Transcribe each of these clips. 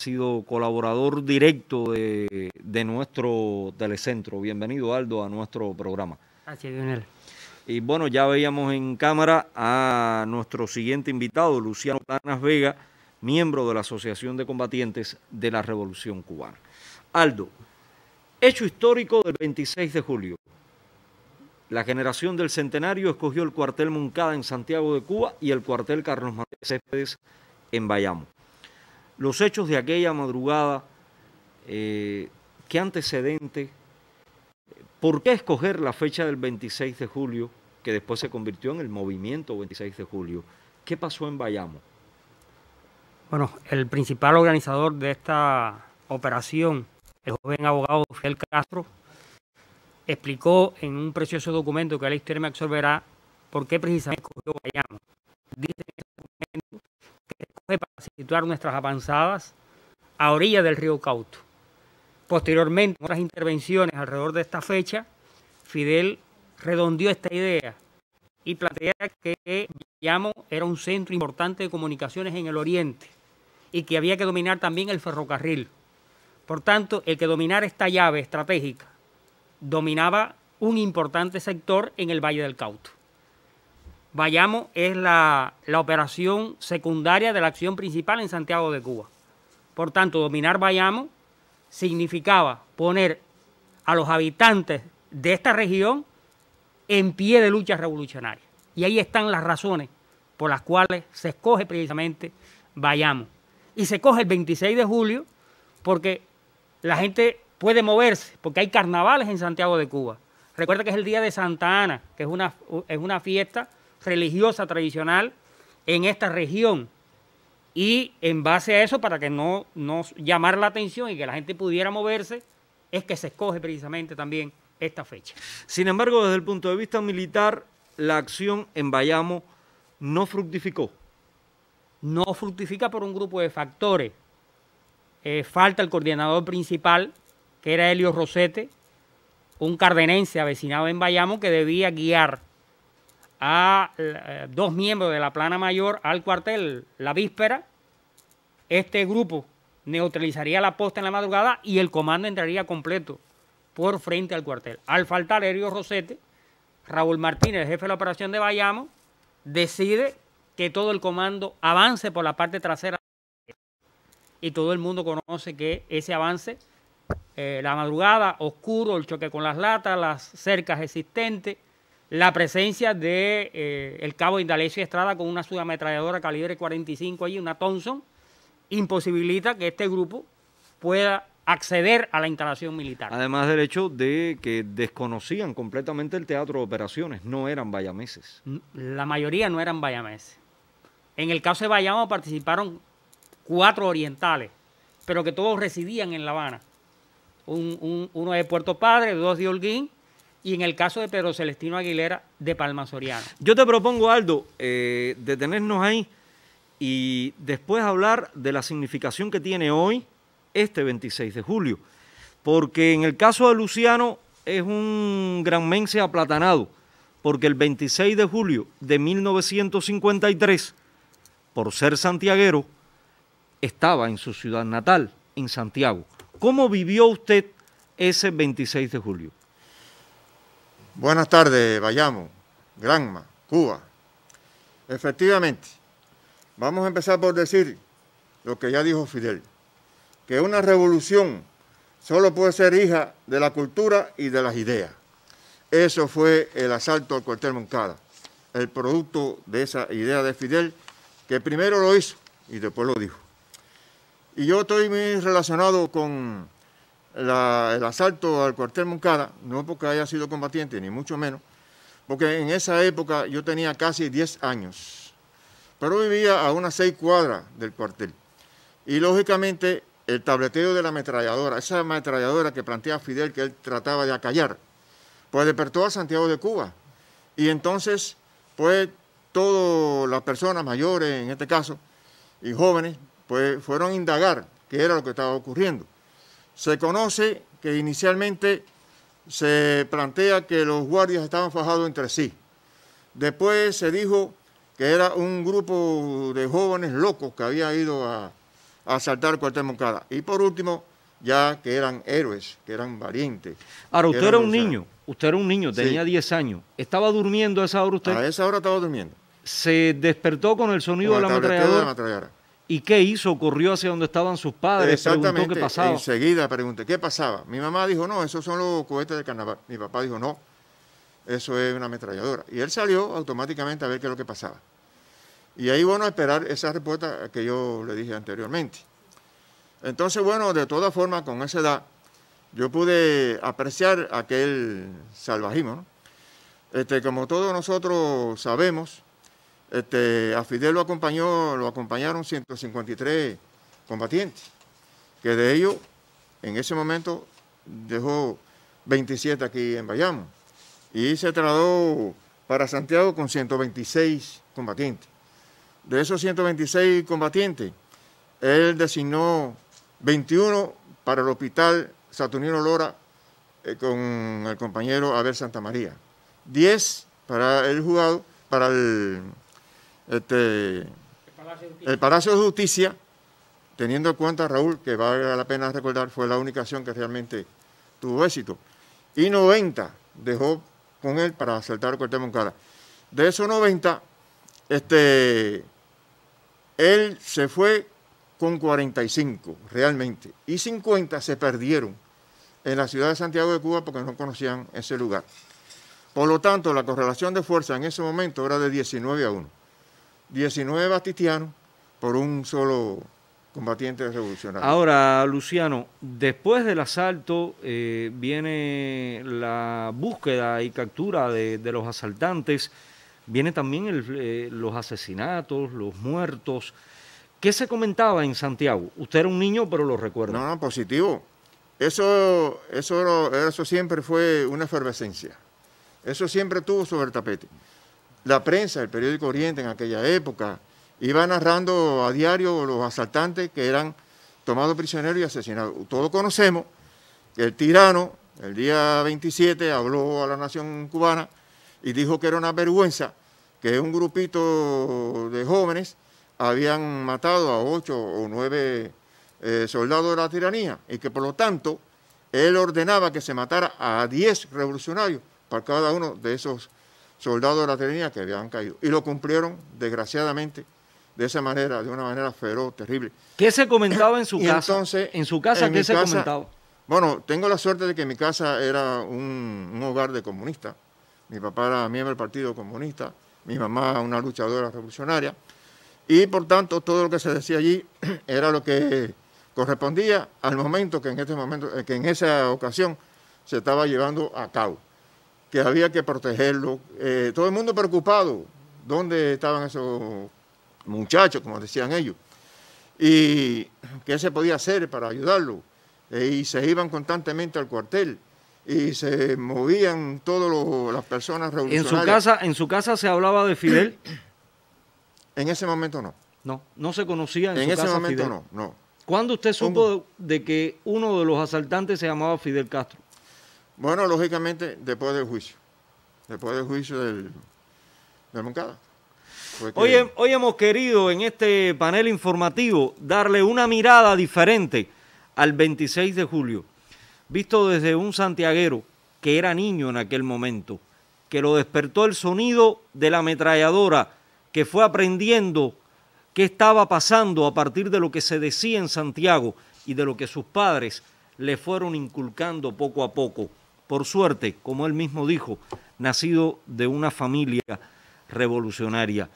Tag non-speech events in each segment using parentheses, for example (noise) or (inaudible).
sido colaborador directo de, nuestro telecentro. Bienvenido, Aldo, a nuestro programa. Gracias, Lionel. Y bueno, ya veíamos en cámara a nuestro siguiente invitado, Luciano Planas Vega, miembro de la Asociación de Combatientes de la Revolución Cubana. Aldo, hecho histórico del 26 de julio. La generación del centenario escogió el cuartel Moncada en Santiago de Cuba y el cuartel Carlos Manuel Céspedes en Bayamo. Los hechos de aquella madrugada, eh, qué antecedente, por qué escoger la fecha del 26 de julio, que después se convirtió en el movimiento 26 de julio. ¿Qué pasó en Bayamo? Bueno, el principal organizador de esta operación, el joven abogado Fidel Castro, explicó en un precioso documento que historia me absorberá por qué precisamente escogió Bayamo para situar nuestras avanzadas a orilla del río Cauto. Posteriormente, en otras intervenciones alrededor de esta fecha, Fidel redondeó esta idea y plantea que Villamo era un centro importante de comunicaciones en el oriente y que había que dominar también el ferrocarril. Por tanto, el que dominar esta llave estratégica dominaba un importante sector en el Valle del Cauto. Bayamo es la, operación secundaria de la acción principal en Santiago de Cuba. Por tanto, dominar Bayamo significaba poner a los habitantes de esta región en pie de lucha revolucionaria. Y ahí están las razones por las cuales se escoge precisamente Bayamo. Y se coge el 26 de julio porque la gente puede moverse, porque hay carnavales en Santiago de Cuba. Recuerda que es el día de Santa Ana, que es una, es una fiesta religiosa tradicional en esta región. Y en base a eso, para que no, nos llamar la atención y que la gente pudiera moverse, es que se escoge precisamente también esta fecha. Sin embargo, desde el punto de vista militar, la acción en Bayamo no fructificó. No fructifica por un grupo de factores. Eh, falta el coordinador principal, que era Helio Rosete, un cardenense avecinado en Bayamo que debía guiar a eh, dos miembros de la plana mayor al cuartel la víspera. Este grupo neutralizaría la posta en la madrugada y el comando entraría completo por frente al cuartel. Al faltar Herio Rosete, Raúl Martínez, jefe de la operación de Bayamo, decide que todo el comando avance por la parte trasera. Y todo el mundo conoce que ese avance, eh, la madrugada, oscuro, el choque con las latas, las cercas existentes, la presencia de eh, el cabo Indalecio Estrada con una subametralladora calibre 45 allí, una Thompson, imposibilita que este grupo pueda acceder a la instalación militar. Además del hecho de que desconocían completamente el teatro de operaciones, no eran bayameses. La mayoría no eran bayameses. En el caso de Bayamo participaron cuatro orientales, pero que todos residían en La Habana. uno de Puerto Padre, dos de Holguín y en el caso de Pedro Celestino Aguilera de Palma Soriano. Yo te propongo, Aldo, eh, detenernos ahí y después hablar de la significación que tiene hoy este 26 de julio. Porque en el caso de Luciano es un gran mense aplatanado, porque el 26 de julio de 1953, por ser santiaguero, estaba en su ciudad natal, en Santiago. ¿Cómo vivió usted ese 26 de julio? Buenas tardes, Bayamo, Granma, Cuba. Efectivamente, vamos a empezar por decir lo que ya dijo Fidel, que una revolución solo puede ser hija de la cultura y de las ideas. Eso fue el asalto al cuartel Moncada, el producto de esa idea de Fidel, que primero lo hizo y después lo dijo. Y yo estoy muy relacionado con el asalto al cuartel Moncada, no porque haya sido combatiente, ni mucho menos, porque en esa época yo tenía casi 10 años, pero vivía a unas 6 cuadras del cuartel. Y lógicamente el tableteo de la ametralladora, esa ametralladora que plantea Fidel que él trataba de acallar, pues despertó a Santiago de Cuba. Y entonces, pues todas las personas mayores, en este caso, y jóvenes, pues fueron a indagar qué era lo que estaba ocurriendo. Se conoce que inicialmente se plantea que los guardias estaban fajados entre sí. Después se dijo que era un grupo de jóvenes locos que había ido a, asaltar Cuartel Moncada. Y por último, ya que eran héroes, que eran valientes. Ahora, usted era un niño, usted era un niño, tenía 10 años. ¿Estaba durmiendo a esa hora usted? A esa hora estaba durmiendo. ¿Se despertó con el sonido de, la de ¿Y qué hizo? Corrió hacia donde estaban sus padres, Exactamente, Enseguida pregunté, ¿qué pasaba? Mi mamá dijo, no, esos son los cohetes de carnaval. Mi papá dijo, no, eso es una ametralladora. Y él salió automáticamente a ver qué es lo que pasaba. Y ahí, bueno, a esperar esa respuesta que yo le dije anteriormente. Entonces, bueno, de todas formas, con esa edad, yo pude apreciar aquel salvajismo. Este, como todos nosotros sabemos, este, a Fidel lo, acompañó, lo acompañaron 153 combatientes, que de ellos en ese momento dejó 27 aquí en Bayamo y se trasladó para Santiago con 126 combatientes. De esos 126 combatientes, él designó 21 para el hospital Saturnino Lora eh, con el compañero Abel Santa María, 10 para el juzgado, para el este, el Palacio de Justicia, teniendo en cuenta, Raúl, que vale la pena recordar, fue la única acción que realmente tuvo éxito. Y 90 dejó con él para acertar el corte de Moncada. De esos 90, este, él se fue con 45 realmente, y 50 se perdieron en la ciudad de Santiago de Cuba porque no conocían ese lugar. Por lo tanto, la correlación de fuerza en ese momento era de 19 a 1. 19 batistianos por un solo combatiente revolucionario. Ahora, Luciano, después del asalto eh, viene la búsqueda y captura de, los asaltantes, viene también eh, los asesinatos, los muertos. ¿Qué se comentaba en Santiago? Usted era un niño, pero lo recuerda. No, no, positivo. Eso, eso, eso siempre fue una efervescencia. Eso siempre tuvo sobre el tapete la prensa, el periódico Oriente en aquella época, iba narrando a diario los asaltantes que eran tomados prisioneros y asesinados. Todos conocemos que el tirano, el día 27, habló a la nación cubana y dijo que era una vergüenza que un grupito de jóvenes habían matado a ocho o nueve eh, soldados de la tiranía y que por lo tanto él ordenaba que se matara a diez revolucionarios para cada uno de esos soldados de la Trinidad que habían caído. Y lo cumplieron, desgraciadamente, de esa manera, de una manera feroz, terrible. ¿Qué se comentaba en su casa? en su casa, ¿qué se Bueno, tengo la suerte de que mi casa era un, hogar de comunistas. Mi papá era miembro del Partido Comunista, mi mamá una luchadora revolucionaria. Y por tanto, todo lo que se decía allí (clears throat) era lo que correspondía al momento que en, este momento, eh, que en esa ocasión se estaba llevando a cabo que había que protegerlo. Eh, todo el mundo preocupado, ¿dónde estaban esos muchachos, como decían ellos? ¿Y qué se podía hacer para ayudarlo? Eh, y se iban constantemente al cuartel y se movían todas las personas revolucionarias. ¿En su, casa, ¿En su casa se hablaba de Fidel? (clears throat) en ese momento no. No, no se conocía en, ese momento no, no. ¿Cuándo usted supo de que uno de los asaltantes se llamaba Fidel Castro? Bueno, lógicamente, después del juicio. Después del juicio del, Moncada. Hoy, hoy hemos querido en este panel informativo darle una mirada diferente al 26 de julio, visto desde un santiaguero que era niño en aquel momento, que lo despertó el sonido de la ametralladora, que fue aprendiendo qué estaba pasando a partir de lo que se decía en Santiago y de lo que sus padres le fueron inculcando poco a poco por suerte, como él mismo dijo, nacido de una familia revolucionaria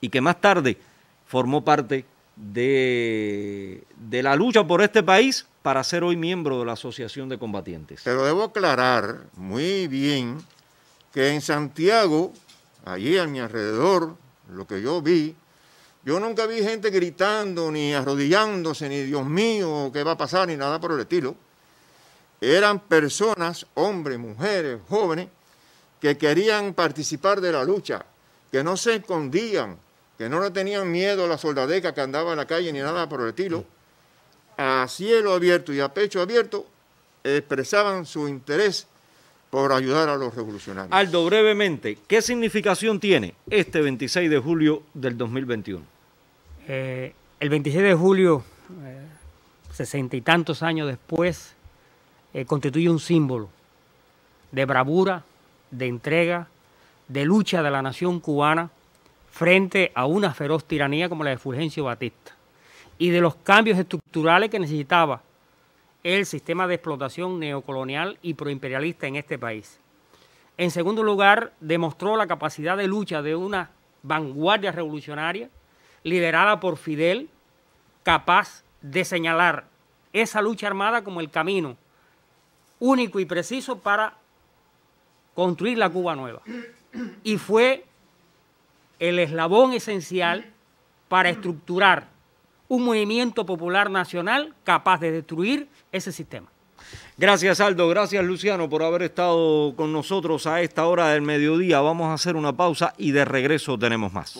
y que más tarde formó parte de, la lucha por este país para ser hoy miembro de la Asociación de Combatientes. Pero debo aclarar muy bien que en Santiago, allí a mi alrededor, lo que yo vi, yo nunca vi gente gritando, ni arrodillándose, ni Dios mío, ¿qué va a pasar? Ni nada por el estilo eran personas, hombres, mujeres, jóvenes, que querían participar de la lucha, que no se escondían, que no le tenían miedo a la soldadeca que andaba en la calle ni nada por el estilo, a cielo abierto y a pecho abierto expresaban su interés por ayudar a los revolucionarios. Aldo, brevemente, ¿qué significación tiene este 26 de julio del 2021? Eh, el 26 de julio, eh, sesenta y tantos años después, eh, constituye un símbolo de bravura, de entrega, de lucha de la nación cubana frente a una feroz tiranía como la de Fulgencio Batista y de los cambios estructurales que necesitaba el sistema de explotación neocolonial y proimperialista en este país. En segundo lugar, demostró la capacidad de lucha de una vanguardia revolucionaria liderada por Fidel, capaz de señalar esa lucha armada como el camino único y preciso para construir la Cuba nueva. Y fue el eslabón esencial para estructurar un movimiento popular nacional capaz de destruir ese sistema. Gracias Aldo, gracias Luciano por haber estado con nosotros a esta hora del mediodía. Vamos a hacer una pausa y de regreso tenemos más.